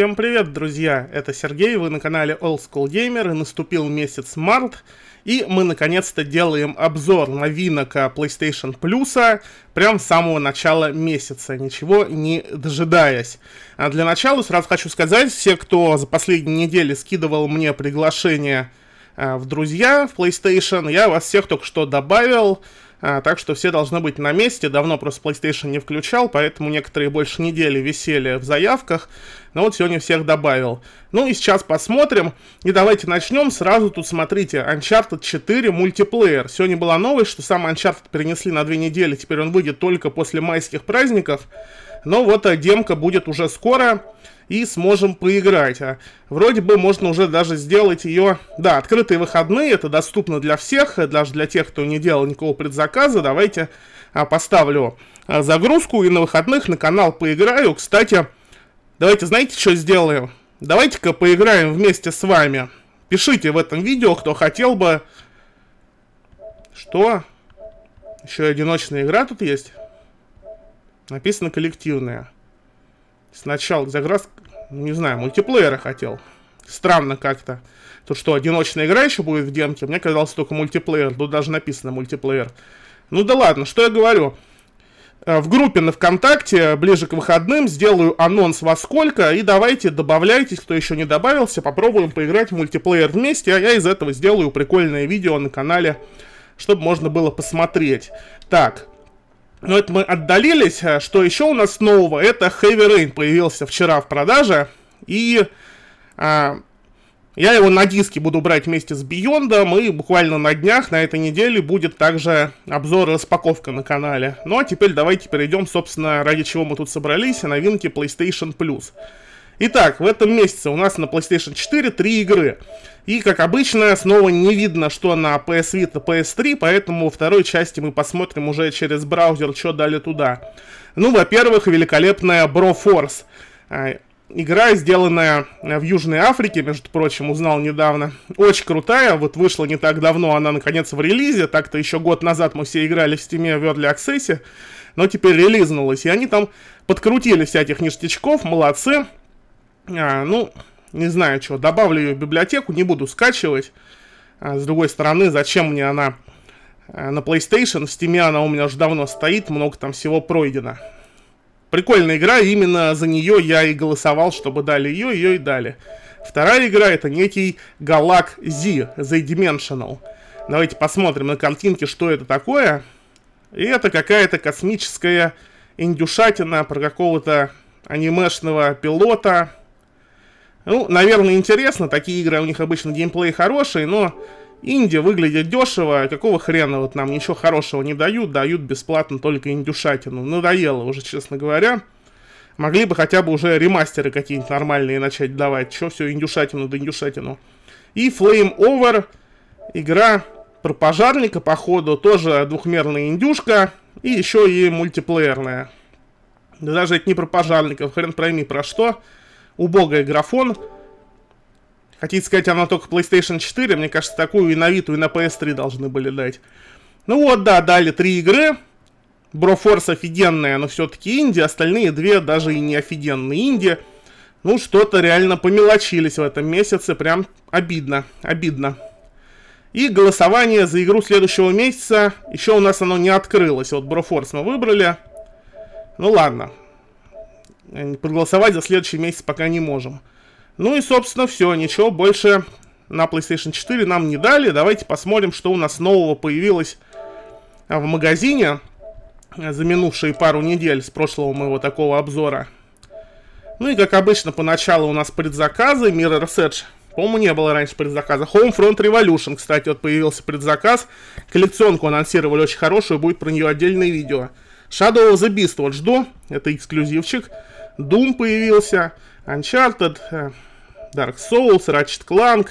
Всем привет, друзья! Это Сергей, вы на канале Old School Gamer, и наступил месяц март, и мы наконец-то делаем обзор новинок а, PlayStation Plus а, прям с самого начала месяца, ничего не дожидаясь. А для начала сразу хочу сказать, все, кто за последние недели скидывал мне приглашение а, в друзья в PlayStation, я вас всех только что добавил, а, так что все должно быть на месте. Давно просто PlayStation не включал, поэтому некоторые больше недели висели в заявках. Но вот сегодня всех добавил. Ну и сейчас посмотрим. И давайте начнем. Сразу тут смотрите. Uncharted 4 мультиплеер. Сегодня была новость, что сам Uncharted перенесли на две недели. Теперь он выйдет только после майских праздников. Но вот а, демка будет уже скоро и сможем поиграть. А вроде бы можно уже даже сделать ее... Да, открытые выходные, это доступно для всех, э, даже для тех, кто не делал никакого предзаказа. Давайте а, поставлю а, загрузку и на выходных на канал поиграю. Кстати, давайте, знаете, что сделаем? Давайте-ка поиграем вместе с вами. Пишите в этом видео, кто хотел бы... Что? Еще и одиночная игра тут есть? Написано коллективная. Сначала заграз... Не знаю, мультиплеера хотел. Странно как-то. То, что одиночная игра еще будет в демке, мне казалось только мультиплеер. Тут даже написано мультиплеер. Ну да ладно, что я говорю. Э, в группе на ВКонтакте э, ближе к выходным сделаю анонс во сколько. И давайте добавляйтесь, кто еще не добавился. Попробуем поиграть в мультиплеер вместе. А я из этого сделаю прикольное видео на канале, чтобы можно было посмотреть. Так, но ну, это мы отдалились. А что еще у нас нового? Это Heavy Rain появился вчера в продаже. И а, я его на диске буду брать вместе с Beyond. И буквально на днях, на этой неделе, будет также обзор и распаковка на канале. Ну а теперь давайте перейдем, собственно, ради чего мы тут собрались. Новинки PlayStation Plus. Итак, в этом месяце у нас на PlayStation 4 три игры. И, как обычно, снова не видно, что на PS Vita, PS3, поэтому во второй части мы посмотрим уже через браузер, что дали туда. Ну, во-первых, великолепная Bro Force. А, игра, сделанная э, в Южной Африке, между прочим, узнал недавно. Очень крутая, вот вышла не так давно, она наконец в релизе. Так-то еще год назад мы все играли в Steam в Early Access, но теперь релизнулась. И они там подкрутили всяких ништячков, молодцы. А, ну, не знаю что добавлю ее в библиотеку, не буду скачивать. А, с другой стороны, зачем мне она а, на PlayStation? В Steam она у меня уже давно стоит, много там всего пройдено. Прикольная игра, именно за нее я и голосовал, чтобы дали ее, ее и дали. Вторая игра это некий Galax Z, The Dimensional. Давайте посмотрим на картинке, что это такое. И это какая-то космическая индюшатина про какого-то анимешного пилота, ну, наверное, интересно, такие игры у них обычно геймплей хороший, но инди выглядит дешево, какого хрена вот нам ничего хорошего не дают, дают бесплатно только индюшатину. Надоело уже, честно говоря. Могли бы хотя бы уже ремастеры какие-нибудь нормальные начать давать, Че все индюшатину да индюшатину. И Flame Over, игра про пожарника, походу, тоже двухмерная индюшка, и еще и мультиплеерная. даже это не про пожарников, хрен пройми про что убогая графон. Хотите сказать, она только PlayStation 4, мне кажется, такую и на Vita, и на PS3 должны были дать. Ну вот, да, дали три игры. Брофорс офигенная, но все-таки Индия. остальные две даже и не офигенные Индия. Ну, что-то реально помелочились в этом месяце, прям обидно, обидно. И голосование за игру следующего месяца, еще у нас оно не открылось, вот Брофорс мы выбрали. Ну ладно, Э, проголосовать за следующий месяц пока не можем. Ну и, собственно, все, ничего больше на PlayStation 4 нам не дали. Давайте посмотрим, что у нас нового появилось в магазине э, за минувшие пару недель с прошлого моего такого обзора. Ну и, как обычно, поначалу у нас предзаказы Mirror Edge. По-моему, не было раньше предзаказа. Homefront Revolution, кстати, вот появился предзаказ. Коллекционку анонсировали очень хорошую, будет про нее отдельное видео. Shadow of the Beast, вот жду, это эксклюзивчик. Doom появился, Uncharted, э, Dark Souls, Ratchet Clank.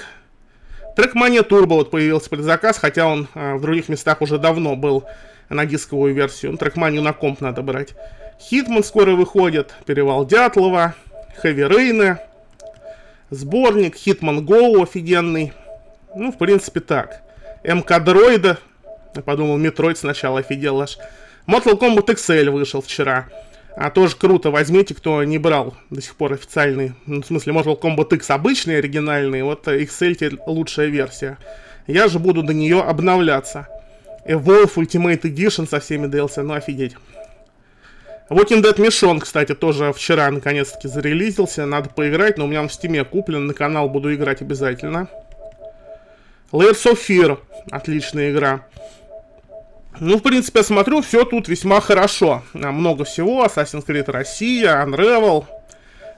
Trackmania Turbo вот появился предзаказ, хотя он э, в других местах уже давно был на дисковую версию. Ну, Trackmania на комп надо брать. Хитман скоро выходит, Перевал Дятлова, Хэви Рейна, сборник, Хитман Гоу офигенный. Ну, в принципе, так. МК Дроида, я подумал, Метроид сначала офигел аж. Mortal Kombat XL вышел вчера. А тоже круто, возьмите, кто не брал до сих пор официальный, ну, в смысле Mortal Kombat X обычный, оригинальный, вот XL теперь лучшая версия. Я же буду до нее обновляться. Evolve Ultimate Edition со всеми DLC, ну офигеть. Walking Dead Mission, кстати, тоже вчера наконец-таки зарелизился, надо поиграть, но у меня он в стиме куплен, на канал буду играть обязательно. Layers of Fear, отличная игра. Ну, в принципе, я смотрю, все тут весьма хорошо. А, много всего. Assassin's Creed Россия, Unravel,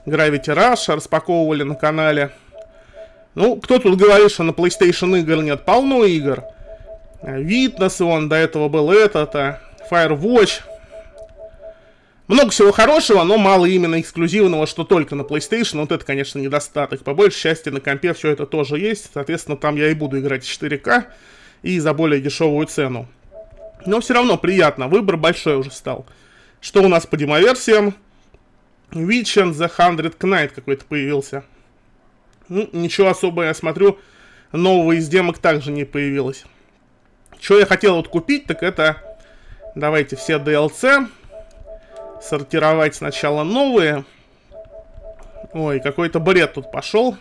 Gravity Rush распаковывали на канале. Ну, кто тут говорит, что на PlayStation игр нет? Полно игр. А, Witness он до этого был этот, а, Firewatch. Много всего хорошего, но мало именно эксклюзивного, что только на PlayStation. Вот это, конечно, недостаток. По большей части на компе все это тоже есть. Соответственно, там я и буду играть в 4К и за более дешевую цену. Но все равно приятно, выбор большой уже стал. Что у нас по демоверсиям? Witch and the Hundred Knight какой-то появился. Ну, ничего особого. я смотрю, нового из демок также не появилось. Что я хотел вот купить, так это... Давайте все DLC. Сортировать сначала новые. Ой, какой-то бред тут пошел.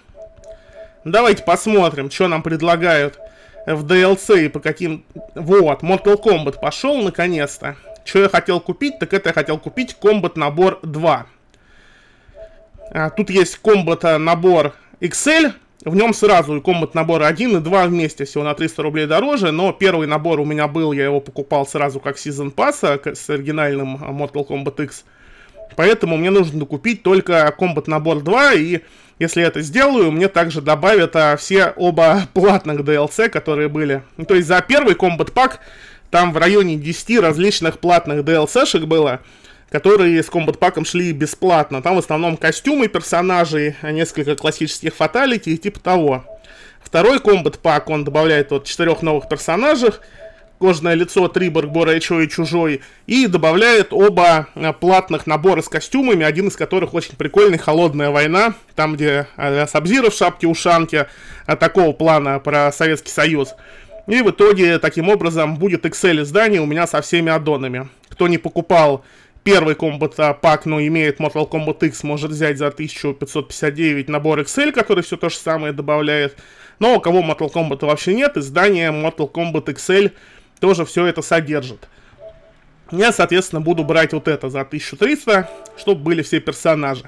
Давайте посмотрим, что нам предлагают в DLC по каким... Вот, Mortal Kombat пошел наконец-то. Что я хотел купить, так это я хотел купить Combat набор 2. А, тут есть Combat а, набор XL, в нем сразу и комбат набор 1 и 2 вместе, всего на 300 рублей дороже, но первый набор у меня был, я его покупал сразу как сезон пасса с оригинальным а, Mortal Kombat X. Поэтому мне нужно докупить только Combat набор 2, и если я это сделаю, мне также добавят а, все оба платных DLC, которые были. Ну, то есть за первый Combat Пак там в районе 10 различных платных DLC-шек было, которые с Combat Паком шли бесплатно. Там в основном костюмы персонажей, несколько классических фаталити и типа того. Второй Combat Пак он добавляет вот четырех новых персонажей, кожное лицо, три Бора Эчо и Чужой, и добавляет оба э, платных набора с костюмами, один из которых очень прикольный, «Холодная война», там, где э, Сабзира в шапке-ушанке, э, такого плана про Советский Союз. И в итоге, таким образом, будет Excel издание у меня со всеми аддонами. Кто не покупал первый комбат пак, но имеет Mortal Kombat X, может взять за 1559 набор Excel, который все то же самое добавляет. Но у кого Mortal Kombat вообще нет, издание Mortal Kombat XL тоже все это содержит. Я, соответственно, буду брать вот это за 1300, чтобы были все персонажи.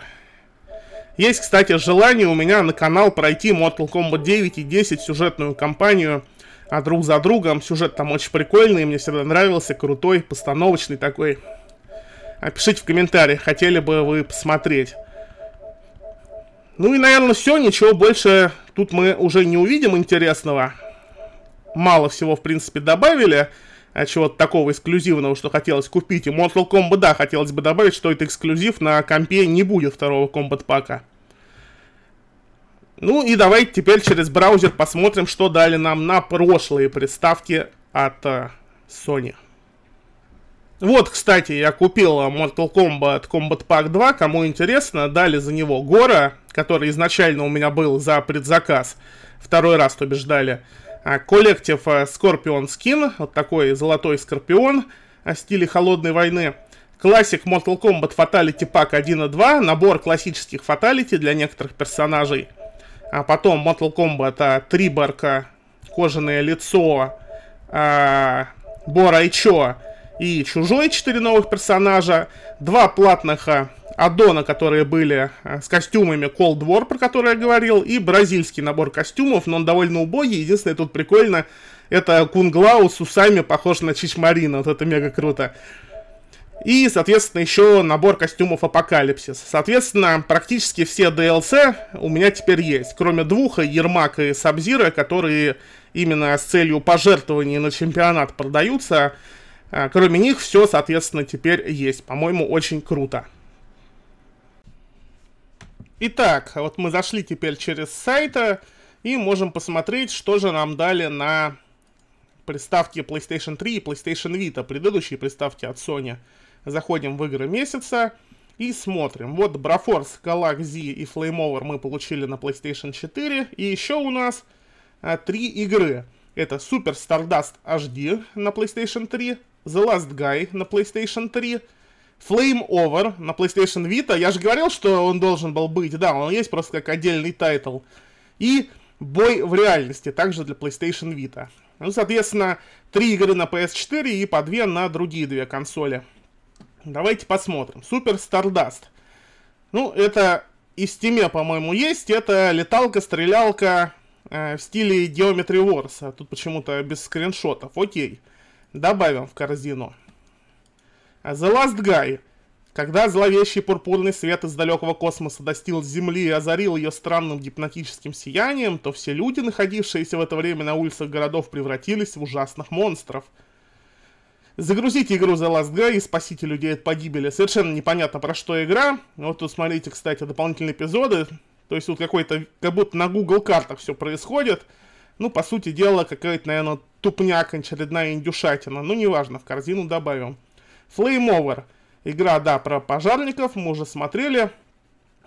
Есть, кстати, желание у меня на канал пройти Mortal Kombat 9 и 10 сюжетную кампанию а друг за другом. Сюжет там очень прикольный, мне всегда нравился, крутой, постановочный такой. Опишите в комментариях, хотели бы вы посмотреть. Ну и, наверное, все, ничего больше тут мы уже не увидим интересного мало всего, в принципе, добавили. А чего-то такого эксклюзивного, что хотелось купить. И Mortal Kombat, да, хотелось бы добавить, что это эксклюзив. На компе не будет второго комбат-пака. Ну и давайте теперь через браузер посмотрим, что дали нам на прошлые приставки от э, Sony. Вот, кстати, я купил э, Mortal Kombat Combat Pack 2, кому интересно, дали за него Гора, который изначально у меня был за предзаказ, второй раз, то бишь, а, коллектив Scorpion э, Skin, вот такой золотой скорпион э, в стиле холодной войны. Классик Mortal Kombat Fatality Pack 1 и 2, набор классических фаталити для некоторых персонажей. А потом Mortal Kombat э, Триборка, Кожаное лицо, а, Бора и Чо и Чужой, 4 новых персонажа, два платных аддоны, которые были э, с костюмами Cold War, про которые я говорил, и бразильский набор костюмов, но он довольно убогий. Единственное, тут прикольно, это Кунглау с усами похож на Чичмарина, вот это мега круто. И, соответственно, еще набор костюмов Апокалипсис. Соответственно, практически все DLC у меня теперь есть, кроме двух, Ермак и Сабзира, которые именно с целью пожертвований на чемпионат продаются. Э, кроме них все, соответственно, теперь есть. По-моему, очень круто. Итак, вот мы зашли теперь через сайта и можем посмотреть, что же нам дали на приставке PlayStation 3 и PlayStation Vita, предыдущие приставки от Sony. Заходим в игры месяца и смотрим. Вот Broforce, Galaxy и Flameover мы получили на PlayStation 4. И еще у нас а, три игры. Это Super Stardust HD на PlayStation 3, The Last Guy на PlayStation 3, Flame Over на PlayStation Vita. Я же говорил, что он должен был быть. Да, он есть просто как отдельный тайтл. И Бой в реальности, также для PlayStation Vita. Ну, соответственно, три игры на PS4 и по две на другие две консоли. Давайте посмотрим. Super Stardust. Ну, это и в Steam, по-моему, есть. Это леталка-стрелялка э, в стиле Geometry Wars. тут почему-то без скриншотов. Окей. Добавим в корзину. The Last Guy. Когда зловещий пурпурный свет из далекого космоса достиг Земли и озарил ее странным гипнотическим сиянием, то все люди, находившиеся в это время на улицах городов, превратились в ужасных монстров. Загрузите игру The Last Guy и спасите людей от погибели. Совершенно непонятно, про что игра. Вот тут смотрите, кстати, дополнительные эпизоды. То есть тут какой-то, как будто на Google картах все происходит. Ну, по сути дела, какая-то, наверное, тупняк, очередная индюшатина. Ну, неважно, в корзину добавим. Flame Over. Игра, да, про пожарников, мы уже смотрели.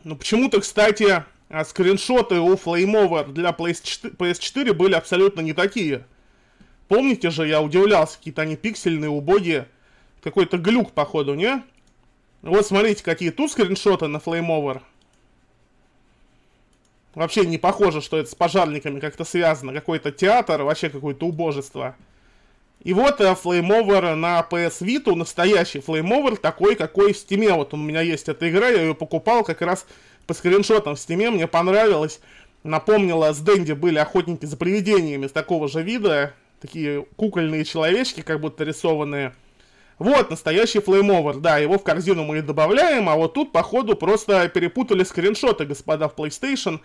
но почему-то, кстати, а, скриншоты у Flame Over для PS4, PS4 были абсолютно не такие. Помните же, я удивлялся, какие-то они пиксельные, убогие. Какой-то глюк, походу, не? Вот смотрите, какие тут скриншоты на Flame Over. Вообще не похоже, что это с пожарниками как-то связано. Какой-то театр, вообще какое-то убожество. И вот э, флеймовер на PS Vita, настоящий флеймовер, такой, какой в Steam. Вот у меня есть эта игра, я ее покупал как раз по скриншотам в Steam, мне понравилось. Напомнила, с Дэнди были охотники за привидениями с такого же вида, такие кукольные человечки, как будто рисованные. Вот, настоящий флеймовер, да, его в корзину мы и добавляем, а вот тут, походу, просто перепутали скриншоты, господа, в PlayStation,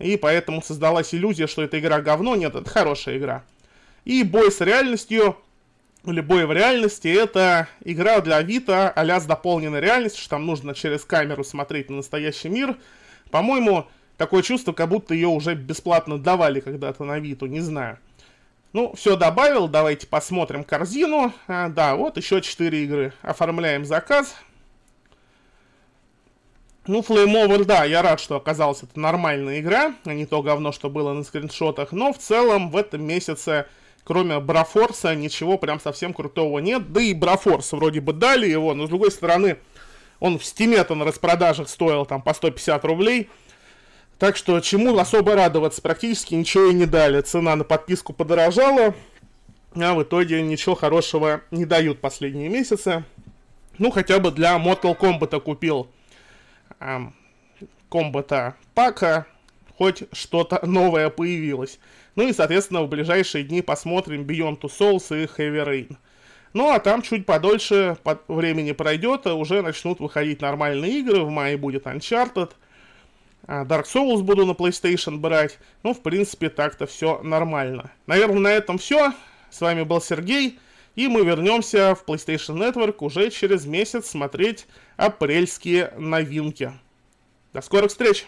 и поэтому создалась иллюзия, что эта игра говно, нет, это хорошая игра. И бой с реальностью, или бой в реальности, это игра для Авито а с дополненной реальностью, что там нужно через камеру смотреть на настоящий мир. По-моему, такое чувство, как будто ее уже бесплатно давали когда-то на Авито, не знаю. Ну, все добавил, давайте посмотрим корзину. А, да, вот еще 4 игры. Оформляем заказ. Ну, Flame Over, да, я рад, что оказалась это нормальная игра, а не то говно, что было на скриншотах, но в целом в этом месяце кроме Брафорса ничего прям совсем крутого нет. Да и Брафорс вроде бы дали его, но с другой стороны, он в стиме-то на распродажах стоил там по 150 рублей. Так что чему особо радоваться, практически ничего и не дали. Цена на подписку подорожала, а в итоге ничего хорошего не дают последние месяцы. Ну, хотя бы для Mortal Kombat купил эм, Kombat пака, хоть что-то новое появилось. Ну и, соответственно, в ближайшие дни посмотрим Beyond Two Souls и Heavy Rain. Ну а там чуть подольше по времени пройдет, а уже начнут выходить нормальные игры. В мае будет Uncharted. А, Dark Souls буду на PlayStation брать. Ну, в принципе, так-то все нормально. Наверное, на этом все. С вами был Сергей. И мы вернемся в PlayStation Network уже через месяц смотреть апрельские новинки. До скорых встреч!